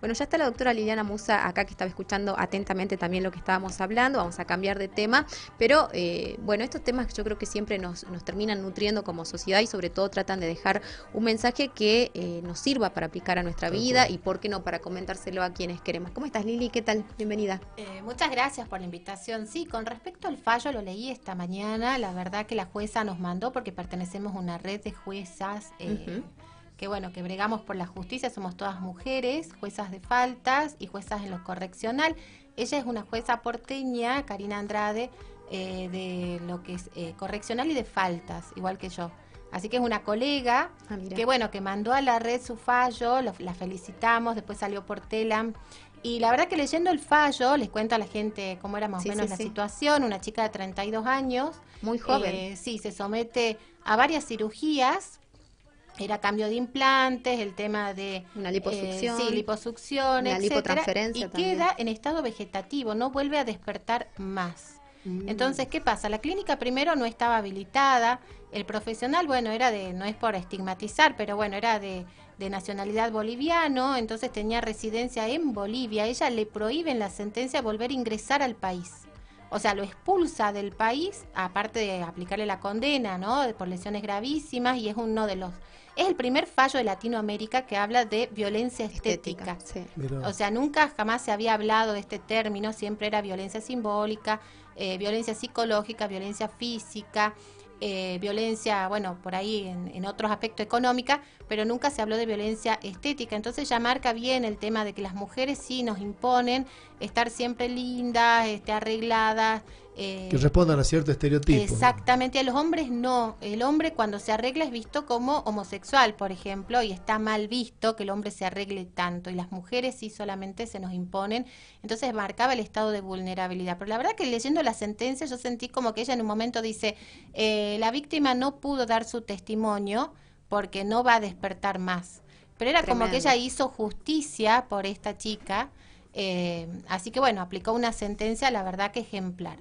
Bueno, ya está la doctora Liliana Musa acá que estaba escuchando atentamente también lo que estábamos hablando. Vamos a cambiar de tema, pero eh, bueno, estos temas yo creo que siempre nos, terminan nutriendo como sociedad y sobre todo tratan de dejar un mensaje que eh, nos sirva para aplicar a nuestra vida y por qué no para comentárselo a quienes queremos. ¿Cómo estás Lili? ¿Qué tal? Bienvenida. Eh, muchas gracias por la invitación. Sí, con respecto al fallo lo leí esta mañana. La verdad que la jueza nos mandó porque pertenecemos a una red de juezas. Eh, que bueno, que bregamos por la justicia, somos todas mujeres, juezas de faltas y juezas en lo correccional. Ella es una jueza porteña, Karina Andrade, eh, de lo que es eh, correccional y de faltas, igual que yo. Así que es una colega ah, que bueno, que mandó a la red su fallo, la felicitamos, después salió por Telam. Y la verdad que leyendo el fallo, les cuento a la gente cómo era más o menos la situación, una chica de 32 años. Muy joven. Eh, sí, se somete a varias cirugías era cambio de implantes, el tema de una eh, liposucción, sí, liposucción, etcétera, y queda en estado vegetativo, no vuelve a despertar más. Mm. Entonces, ¿qué pasa? La clínica primero no estaba habilitada, el profesional, bueno, era de, no es por estigmatizar, pero bueno, era de, de nacionalidad boliviano, entonces tenía residencia en Bolivia, ella le prohíben la sentencia volver a ingresar al país o sea, lo expulsa del país, aparte de aplicarle la condena, ¿no? Por lesiones gravísimas y es uno de los es el primer fallo de Latinoamérica que habla de violencia estética. O sea, nunca jamás se había hablado de este término, siempre era violencia simbólica, eh, violencia psicológica, violencia física. Eh, violencia, bueno, por ahí en, otros aspectos económica, pero nunca se habló de violencia estética. Entonces ya marca bien el tema de que las mujeres sí nos imponen estar siempre lindas, este, arregladas, eh, que respondan a cierto estereotipo. Exactamente, a los hombres no. El hombre cuando se arregla es visto como homosexual, por ejemplo, y está mal visto que el hombre se arregle tanto, y las mujeres sí solamente se nos imponen. Entonces marcaba el estado de vulnerabilidad. Pero la verdad que leyendo la sentencia yo sentí como que ella en un momento dice, eh, la víctima no pudo dar su testimonio porque no va a despertar más. Pero era como que ella hizo justicia por esta chica. Eh, así que bueno, aplicó una sentencia, la verdad que ejemplar.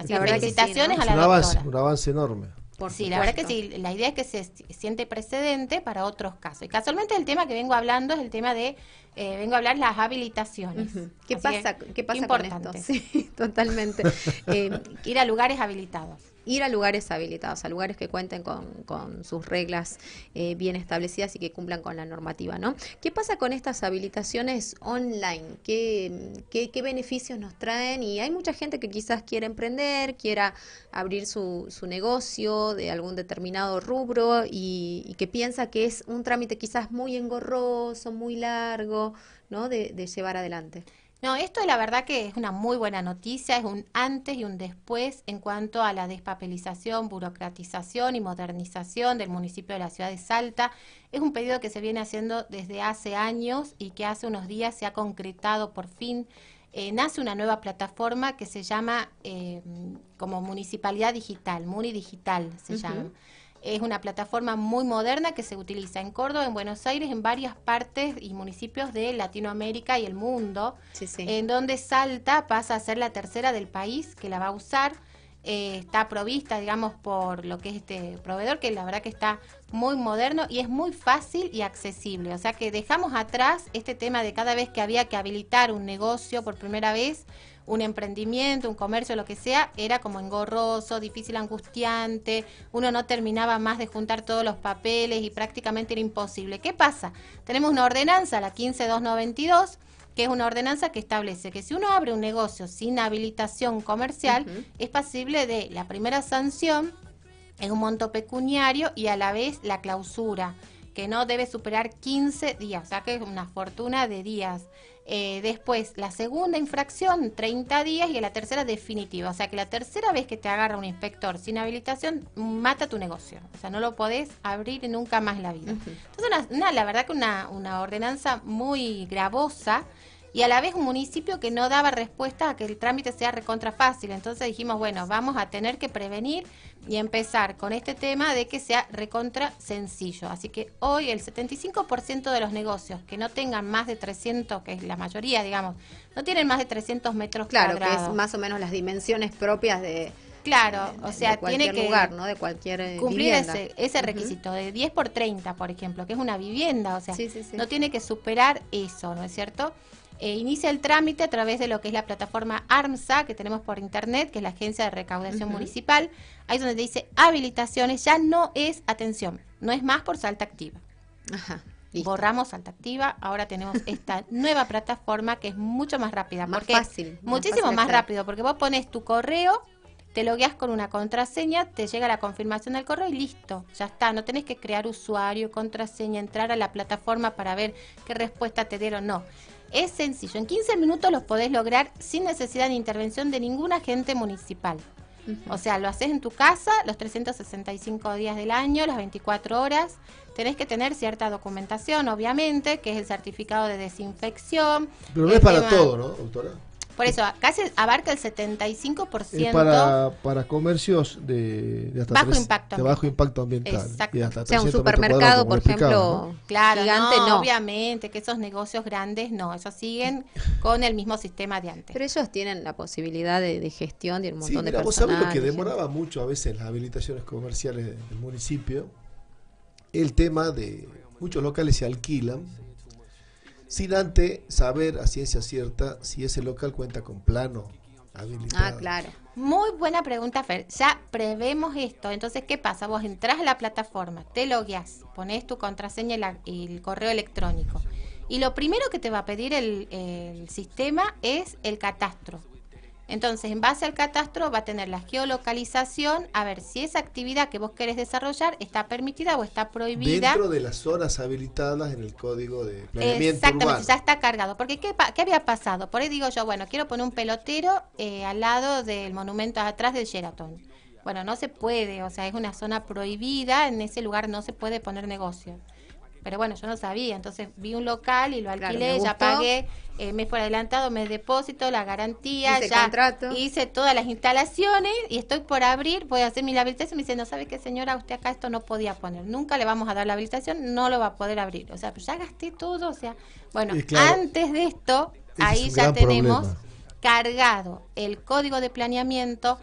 Así que un avance, un avance enorme. sí, la verdad que sí, la idea es que se siente precedente para otros casos. Y casualmente el tema que vengo hablando es el tema de, eh, vengo a hablar las habilitaciones. ¿Qué, pasa, ¿Qué pasa Sí, totalmente. Eh, ir a lugares habilitados ir a lugares habilitados, a lugares que cuenten con, sus reglas eh, bien establecidas y que cumplan con la normativa, ¿no? ¿Qué pasa con estas habilitaciones online? ¿Qué, beneficios nos traen? Y hay mucha gente que quizás quiera emprender, quiera abrir su, negocio de algún determinado rubro y, que piensa que es un trámite quizás muy engorroso, muy largo, ¿no? de llevar adelante. No, esto la verdad que es una muy buena noticia, es un antes y un después en cuanto a la despapelización, burocratización y modernización del municipio de la ciudad de Salta. Es un pedido que se viene haciendo desde hace años y que hace unos días se ha concretado por fin. Eh, nace una nueva plataforma que se llama eh, como Municipalidad Digital, Muni Digital se llama. Es una plataforma muy moderna que se utiliza en Córdoba, en Buenos Aires, en varias partes y municipios de Latinoamérica y el mundo, en donde Salta pasa a ser la tercera del país que la va a usar. Eh, está provista, digamos, por lo que es este proveedor, que la verdad que está muy moderno y es muy fácil y accesible. O sea que dejamos atrás este tema de cada vez que había que habilitar un negocio por primera vez un emprendimiento, un comercio, lo que sea, era como engorroso, difícil, angustiante, uno no terminaba más de juntar todos los papeles y prácticamente era imposible. ¿Qué pasa? Tenemos una ordenanza, la 15292, que es una ordenanza que establece que si uno abre un negocio sin habilitación comercial, es pasible de la primera sanción en un monto pecuniario y a la vez la clausura, que no debe superar 15 días, o sea que es una fortuna de días. Eh, después la segunda infracción 30 días y la tercera definitiva. O sea que la tercera vez que te agarra un inspector sin habilitación, mata tu negocio. O sea, no lo podés abrir nunca más la vida. Entonces, la verdad que una, una ordenanza muy gravosa y a la vez un municipio que no daba respuesta a que el trámite sea recontra fácil. Entonces dijimos, bueno, vamos a tener que prevenir y empezar con este tema de que sea recontra sencillo. Así que hoy el 75% de los negocios que no tengan más de 300, que es la mayoría, digamos, no tienen más de 300 metros claro, Claro, que es más o menos las dimensiones propias de, Claro, o sea, cualquier tiene que lugar, De cualquier eh, cumplir ese, requisito de 10 por 30, por ejemplo, que es una vivienda, o sea, no tiene que superar eso, ¿no es cierto? Eh, inicia el trámite a través de lo que es la plataforma ARMSA que tenemos por internet, que es la Agencia de Recaudación Municipal. Ahí donde te dice habilitaciones, ya no es atención, no es más por salta activa. Ajá. Borramos Salta Activa, ahora tenemos esta nueva plataforma que es mucho más rápida. Más fácil. Muchísimo más rápido, porque vos pones tu correo te logueas con una contraseña, te llega la confirmación del correo y listo, ya está, no tenés que crear usuario, contraseña, entrar a la plataforma para ver qué respuesta te dieron, no. Es sencillo, en 15 minutos los podés lograr sin necesidad de intervención de ningún agente municipal. O sea, lo haces en tu casa los 365 días del año, las 24 horas. Tenés que tener cierta documentación, obviamente, que es el certificado de desinfección. Pero no es para todo, ¿no, doctora? Por eso, casi abarca el 75%. para, para comercios de, bajo impacto. bajo impacto ambiental. Exacto. o sea, un supermercado, por ejemplo, claro, gigante, no, Obviamente que esos negocios grandes no, ellos siguen con el mismo sistema de antes. Pero ellos tienen la posibilidad de, gestión de un montón de personas. Vos sabés lo que demoraba mucho a veces las habilitaciones comerciales del municipio, el tema de muchos locales se alquilan sin antes saber a ciencia cierta si ese local cuenta con plano habilitado. Ah, claro. Muy buena pregunta, Fer. Ya prevemos esto. Entonces, ¿qué pasa? Vos entras a la plataforma, te logueas, pones tu contraseña y, el correo electrónico. Y lo primero que te va a pedir el sistema es el catastro. Entonces, en base al catastro va a tener la geolocalización, a ver si esa actividad que vos querés desarrollar está permitida o está prohibida. Dentro de las zonas habilitadas en el código de planeamiento Exactamente, ya está cargado. Porque ¿qué, había pasado? Por ahí digo yo, bueno, quiero poner un pelotero eh, al lado del monumento atrás del Sheraton. Bueno, no se puede, o sea, es una zona prohibida, en ese lugar no se puede poner negocio. Pero bueno, yo no sabía, entonces vi un local y lo alquilé, ya pagué eh, me mes por adelantado, mes depósito, la garantía, ya hice todas las instalaciones y estoy por abrir, voy a hacer mi habilitación. Me dice, no sabe qué señora, usted acá esto no podía poner, nunca le vamos a dar la habilitación, no lo va a poder abrir. O sea, ya gasté todo, o sea, bueno, antes de esto, ahí ya tenemos cargado el código de planeamiento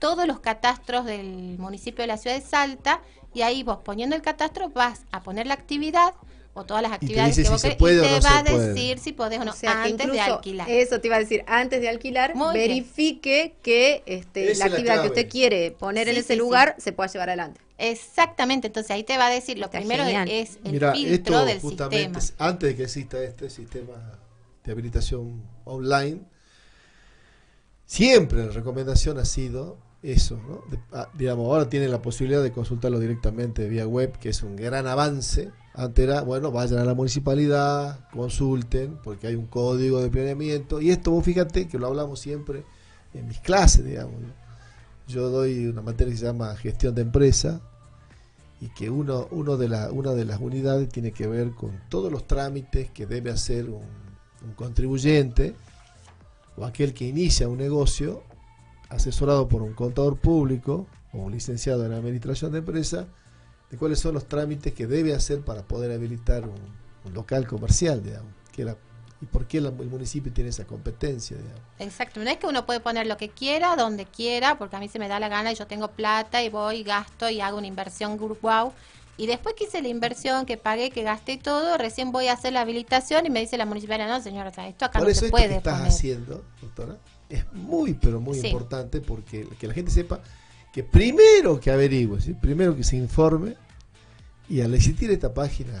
todos los catastros del municipio de la ciudad de Salta y ahí vos poniendo el catastro vas a poner la actividad o todas las actividades que vos y te va a decir si podés o no antes de alquilar. Eso te iba a decir, antes de alquilar, verifique que este, la actividad que usted quiere poner en ese lugar se pueda llevar adelante. Exactamente, entonces ahí te va a decir, lo primero es el filtro del justamente, sistema. Antes de que exista este sistema de habilitación online, siempre la recomendación ha sido eso, ¿no? Ah, digamos, ahora tiene la posibilidad de consultarlo directamente vía web, que es un gran avance. Antes era, bueno, vayan a la municipalidad, consulten, porque hay un código de planeamiento. Y esto, fíjate que lo hablamos siempre en mis clases, digamos. Yo doy una materia que se llama gestión de empresa y que uno, uno de la, una de las unidades tiene que ver con todos los trámites que debe hacer un contribuyente o aquel que inicia un negocio asesorado por un contador público o un licenciado en administración de empresa de cuáles son los trámites que debe hacer para poder habilitar un, local comercial, digamos, que la, y por qué el municipio tiene esa competencia. Digamos. Exacto, no es que uno puede poner lo que quiera, donde quiera, porque a mí se me da la gana y yo tengo plata y voy, gasto y hago una inversión wow. Y después que hice la inversión, que pagué, que gasté todo, recién voy a hacer la habilitación y me dice la municipalidad, no señora, esto acá no ¿Qué estás haciendo, doctora? es muy, pero muy importante porque que la gente sepa que primero que averigüe, primero que se informe y al existir esta página,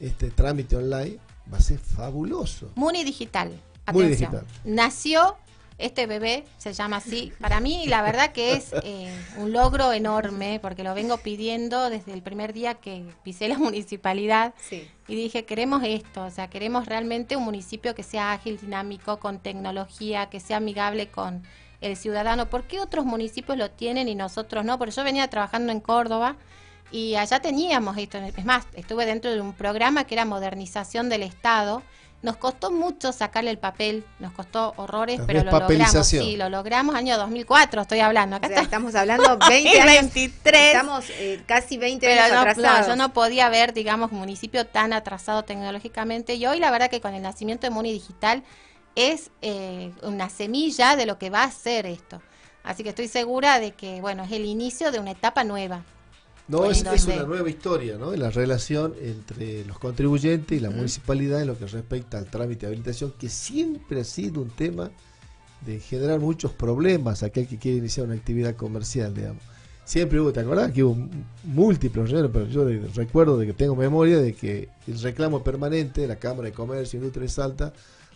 este trámite online, va a ser fabuloso. Muni Digital. Atención. digital. Nació este bebé se llama así para mí la verdad que es eh, un logro enorme porque lo vengo pidiendo desde el primer día que pisé la municipalidad y dije queremos esto, o sea, queremos realmente un municipio que sea ágil, dinámico, con tecnología, que sea amigable con el ciudadano. ¿Por qué otros municipios lo tienen y nosotros no? Porque yo venía trabajando en Córdoba y allá teníamos esto. Es más, estuve dentro de un programa que era modernización del Estado nos costó mucho sacarle el papel, nos costó horrores, pero lo logramos. Sí, lo logramos año 2004, estoy hablando. Acá estamos hablando 2023. Estamos eh, casi 20 años atrasados. No, yo no podía ver, digamos, un municipio tan atrasado tecnológicamente. Y hoy la verdad que con el nacimiento de Muni Digital es eh, una semilla de lo que va a ser esto. Así que estoy segura de que, bueno, es el inicio de una etapa nueva. No, es, una nueva historia, ¿no? La relación entre los contribuyentes y la mm. municipalidad en lo que respecta al trámite de habilitación, que siempre ha sido un tema de generar muchos problemas a aquel que quiere iniciar una actividad comercial, digamos. Siempre hubo, ¿te acordás? Que hubo múltiples pero yo recuerdo de que tengo memoria de que el reclamo permanente de la Cámara de Comercio, Industria de Salta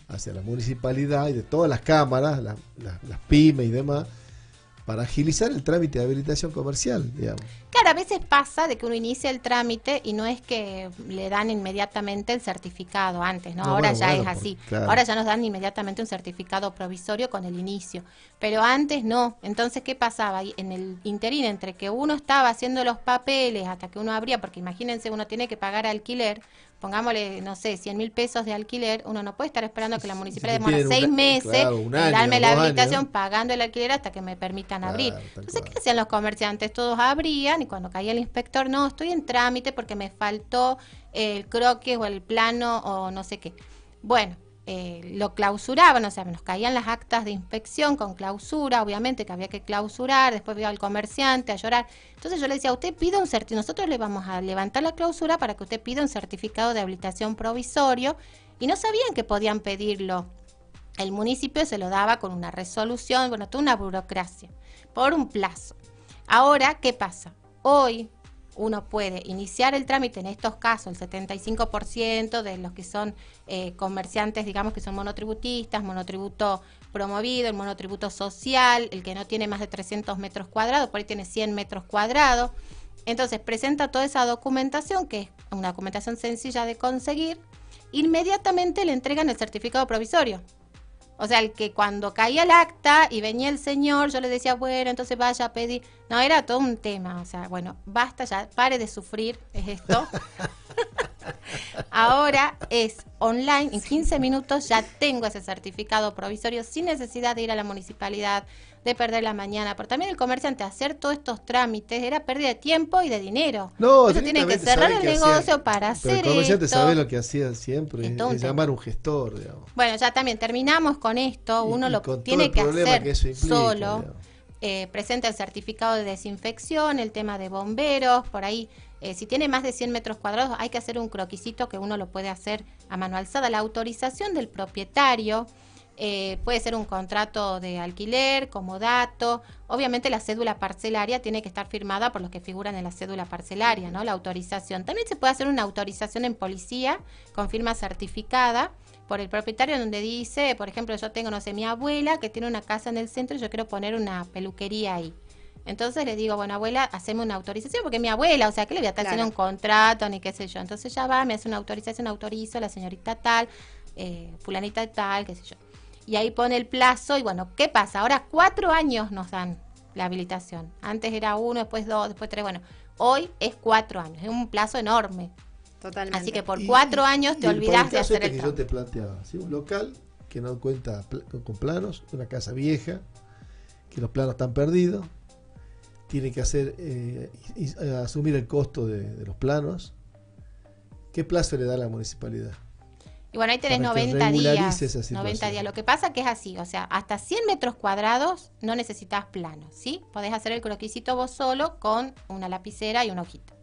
hacia la municipalidad y de todas las cámaras, las, las, las pymes y demás, para agilizar el trámite de habilitación comercial, digamos. Claro, a veces pasa de que uno inicia el trámite y no es que le dan inmediatamente el certificado antes, ¿no? Ahora ya es así. Ahora ya nos dan inmediatamente un certificado provisorio con el inicio, pero antes no. Entonces, ¿qué pasaba? En el interín entre que uno estaba haciendo los papeles hasta que uno abría, porque imagínense, uno tiene que pagar alquiler, pongámosle, no sé, 100 mil pesos de alquiler, uno no puede estar esperando que la municipal demora seis meses darme la habilitación pagando el alquiler hasta que me permitan abrir. Entonces, ¿qué hacían los comerciantes? Todos abrían y cuando caía el inspector, no, estoy en trámite porque me faltó el croquis o el plano o no sé qué. Bueno, eh, lo clausuraban, o sea, nos caían las actas de inspección con clausura, obviamente que había que clausurar, después vio al comerciante a llorar. Entonces yo le decía, usted pida un certificado, nosotros le vamos a levantar la clausura para que usted pida un certificado de habilitación provisorio y no sabían que podían pedirlo. El municipio se lo daba con una resolución, bueno, toda una burocracia, por un plazo. Ahora, ¿qué pasa? Hoy uno puede iniciar el trámite, en estos casos el 75% de los que son eh, comerciantes, digamos que son monotributistas, monotributo promovido, el monotributo social, el que no tiene más de 300 metros cuadrados, por ahí tiene 100 metros cuadrados. Entonces presenta toda esa documentación, que es una documentación sencilla de conseguir, inmediatamente le entregan el certificado provisorio o sea, el que cuando caía el acta y venía el señor, yo le decía, bueno, entonces vaya a pedir. No, era todo un tema. O sea, bueno, basta ya, pare de sufrir, es esto. Ahora es online, en 15 minutos ya tengo ese certificado provisorio sin necesidad de ir a la municipalidad, de perder la mañana, pero también el comerciante hacer todos estos trámites era pérdida de tiempo y de dinero. No, que cerrar el negocio para hacer comerciante sabe lo que hacía siempre, Entonces, es llamar un gestor, digamos. Bueno, ya también terminamos con esto, uno lo tiene que hacer solo. Eh, presenta el certificado de desinfección, el tema de bomberos, por ahí. Eh, si tiene más de 100 metros cuadrados, hay que hacer un croquisito que uno lo puede hacer a mano alzada, la autorización del propietario. Eh, puede ser un contrato de alquiler, como dato, Obviamente la cédula parcelaria tiene que estar firmada por los que figuran en la cédula parcelaria, ¿no? La autorización. También se puede hacer una autorización en policía con firma certificada por el propietario donde dice, por ejemplo, yo tengo, no sé, mi abuela que tiene una casa en el centro y yo quiero poner una peluquería ahí. Entonces le digo, bueno, abuela, haceme una autorización, porque mi abuela, o sea, que le voy a estar haciendo un contrato, ni qué sé yo. Entonces ya va, me hace una autorización, autorizo, la señorita tal, eh, fulanita tal, qué sé yo y ahí pone el plazo y bueno, ¿qué pasa? Ahora cuatro años nos dan la habilitación. Antes era uno, después dos, después tres, bueno, hoy es cuatro años, es un plazo enorme. Totalmente. Así que por cuatro años te olvidas de hacer este el que yo te planteaba, un local que no cuenta con planos, una casa vieja, que los planos están perdidos, tiene que hacer eh, eh, asumir el costo de, de los planos. ¿Qué plazo le da la municipalidad? Y bueno, ahí tenés 90 días. 90 días. Lo que pasa que es así, o sea, hasta 100 metros cuadrados no necesitas plano, ¿sí? Podés hacer el croquisito vos solo con una lapicera y un ojito.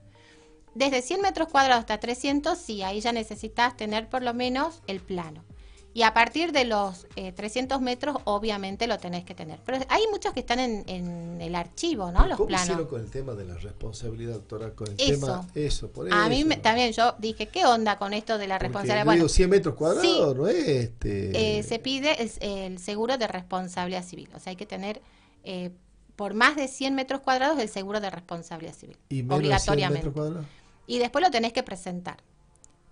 Desde 100 metros cuadrados hasta 300, sí, ahí ya necesitas tener por lo menos el plano. Y a partir de los 300 eh, metros, obviamente lo tenés que tener. Pero hay muchos que están en, el archivo, ¿no? Los ¿Cómo planos. hicieron con el tema de la responsabilidad, doctora? Con el eso. tema. Eso, por eso. A mí también yo dije, ¿qué onda con esto de la responsabilidad? Yo digo, 100 metros cuadrados, no es este. Eh, se pide el seguro de responsabilidad civil. O sea, hay que tener. Eh, por más de 100 metros cuadrados el seguro de responsabilidad civil. obligatoriamente. Y después lo tenés que presentar.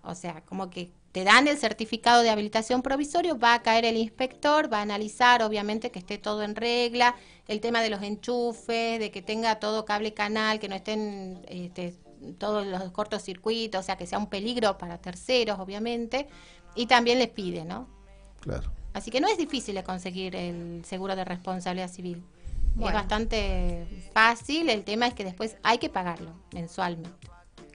O sea, como que te dan el certificado de habilitación provisorio, va a caer el inspector, va a analizar, obviamente, que esté todo en regla, el tema de los enchufes, de que tenga todo cable canal, que no estén este, todos los cortocircuitos, o sea, que sea un peligro para terceros, obviamente, y también les pide, ¿no? Claro. Así que no es difícil conseguir el seguro de responsabilidad civil. Es bastante fácil, el tema es que después hay que pagarlo mensualmente.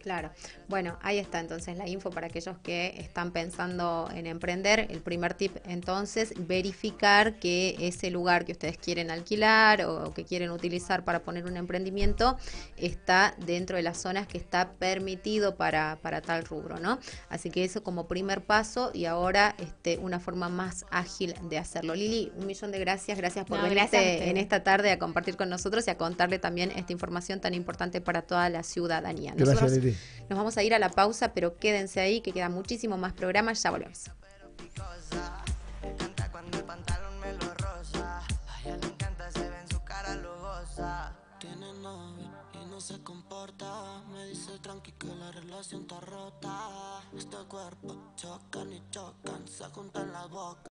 Claro. Bueno, ahí está entonces la info para aquellos que están pensando en emprender. El primer tip entonces, verificar que ese lugar que ustedes quieren alquilar o que quieren utilizar para poner un emprendimiento está dentro de las zonas que está permitido para, para tal rubro, ¿no? Así que eso como primer paso y ahora este, una forma más ágil de hacerlo. Lili, un millón de gracias, gracias por venir en esta tarde a compartir con nosotros y a contarle también esta información tan importante para toda la ciudadanía. gracias, nos vamos a ir a la pausa, pero quédense ahí que queda muchísimo más programa. Ya volvemos. se comporta. Me dice tranqui que la relación está rota. Este cuerpo chocan y chocan, se juntan la boca.